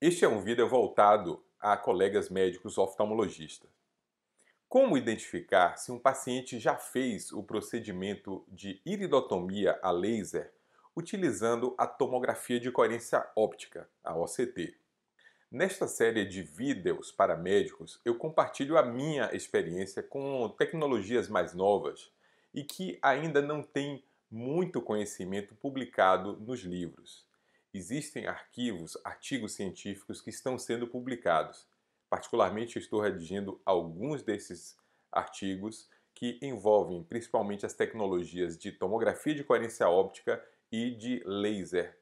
Este é um vídeo voltado a colegas médicos oftalmologistas. Como identificar se um paciente já fez o procedimento de iridotomia a laser utilizando a tomografia de coerência óptica, a OCT? Nesta série de vídeos para médicos, eu compartilho a minha experiência com tecnologias mais novas e que ainda não tem muito conhecimento publicado nos livros existem arquivos, artigos científicos que estão sendo publicados. Particularmente, estou redigindo alguns desses artigos que envolvem principalmente as tecnologias de tomografia de coerência óptica e de laser,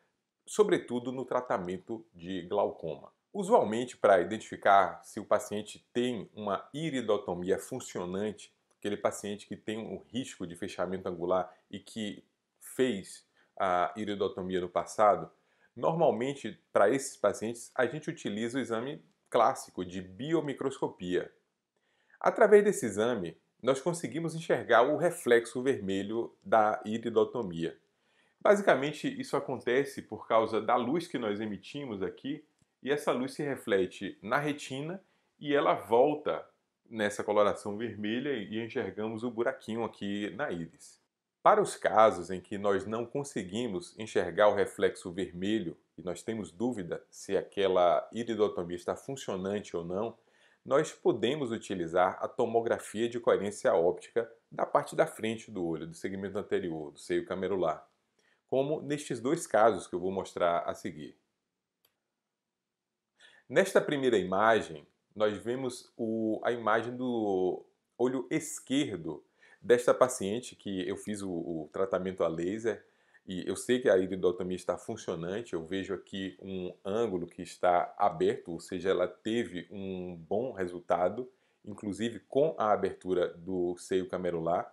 sobretudo no tratamento de glaucoma. Usualmente, para identificar se o paciente tem uma iridotomia funcionante, aquele paciente que tem um risco de fechamento angular e que fez a iridotomia no passado, Normalmente, para esses pacientes, a gente utiliza o exame clássico de biomicroscopia. Através desse exame, nós conseguimos enxergar o reflexo vermelho da iridotomia. Basicamente, isso acontece por causa da luz que nós emitimos aqui, e essa luz se reflete na retina e ela volta nessa coloração vermelha e enxergamos o buraquinho aqui na íris. Para os casos em que nós não conseguimos enxergar o reflexo vermelho e nós temos dúvida se aquela iridotomia está funcionante ou não, nós podemos utilizar a tomografia de coerência óptica da parte da frente do olho, do segmento anterior, do seio camerular, como nestes dois casos que eu vou mostrar a seguir. Nesta primeira imagem, nós vemos o, a imagem do olho esquerdo desta paciente que eu fiz o, o tratamento a laser e eu sei que a iridotomia está funcionante, eu vejo aqui um ângulo que está aberto, ou seja, ela teve um bom resultado, inclusive com a abertura do seio camerular,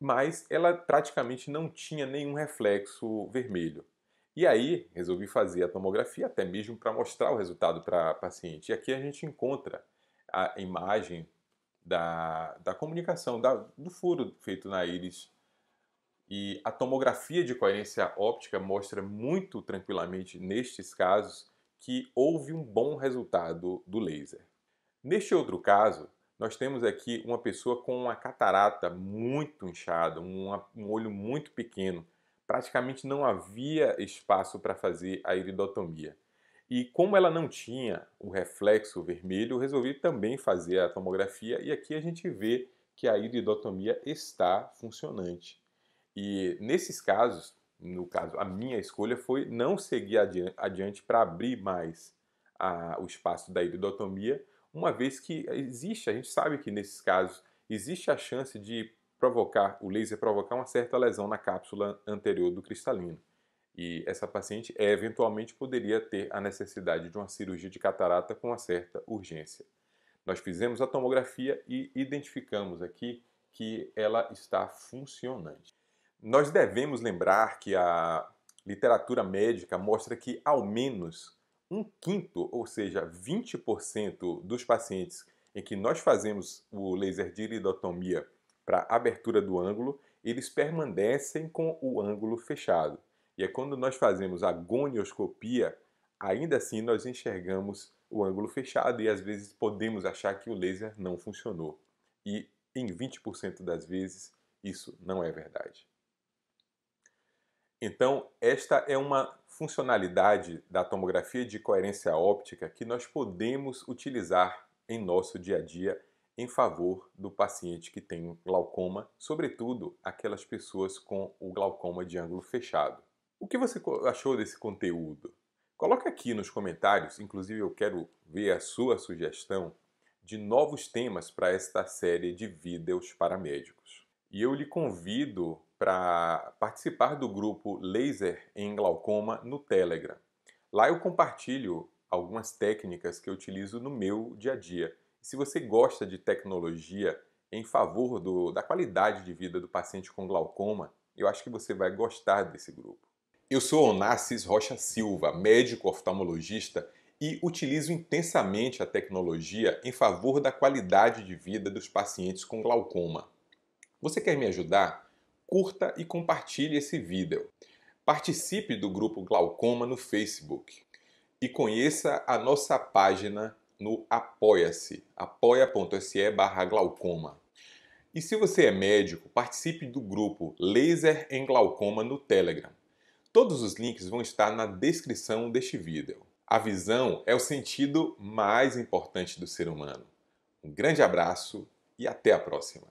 mas ela praticamente não tinha nenhum reflexo vermelho. E aí resolvi fazer a tomografia até mesmo para mostrar o resultado para a paciente. E aqui a gente encontra a imagem da, da comunicação, da, do furo feito na íris. E a tomografia de coerência óptica mostra muito tranquilamente, nestes casos, que houve um bom resultado do laser. Neste outro caso, nós temos aqui uma pessoa com uma catarata muito inchada, uma, um olho muito pequeno. Praticamente não havia espaço para fazer a iridotomia. E como ela não tinha o reflexo vermelho, eu resolvi também fazer a tomografia e aqui a gente vê que a iridotomia está funcionante. E nesses casos, no caso, a minha escolha foi não seguir adiante para abrir mais a, o espaço da iridotomia, uma vez que existe, a gente sabe que nesses casos existe a chance de provocar, o laser provocar uma certa lesão na cápsula anterior do cristalino. E essa paciente eh, eventualmente poderia ter a necessidade de uma cirurgia de catarata com uma certa urgência. Nós fizemos a tomografia e identificamos aqui que ela está funcionante. Nós devemos lembrar que a literatura médica mostra que ao menos um quinto, ou seja, 20% dos pacientes em que nós fazemos o laser de iridotomia para abertura do ângulo, eles permanecem com o ângulo fechado. E é quando nós fazemos a gonioscopia, ainda assim nós enxergamos o ângulo fechado e às vezes podemos achar que o laser não funcionou. E em 20% das vezes isso não é verdade. Então, esta é uma funcionalidade da tomografia de coerência óptica que nós podemos utilizar em nosso dia a dia em favor do paciente que tem glaucoma, sobretudo aquelas pessoas com o glaucoma de ângulo fechado. O que você achou desse conteúdo? Coloque aqui nos comentários, inclusive eu quero ver a sua sugestão de novos temas para esta série de vídeos para médicos. E eu lhe convido para participar do grupo Laser em Glaucoma no Telegram. Lá eu compartilho algumas técnicas que eu utilizo no meu dia a dia. se você gosta de tecnologia em favor do, da qualidade de vida do paciente com glaucoma, eu acho que você vai gostar desse grupo. Eu sou Onassis Rocha Silva, médico oftalmologista e utilizo intensamente a tecnologia em favor da qualidade de vida dos pacientes com glaucoma. Você quer me ajudar? Curta e compartilhe esse vídeo. Participe do grupo Glaucoma no Facebook e conheça a nossa página no Apoia-se, apoia.se glaucoma. E se você é médico, participe do grupo Laser em Glaucoma no Telegram. Todos os links vão estar na descrição deste vídeo. A visão é o sentido mais importante do ser humano. Um grande abraço e até a próxima!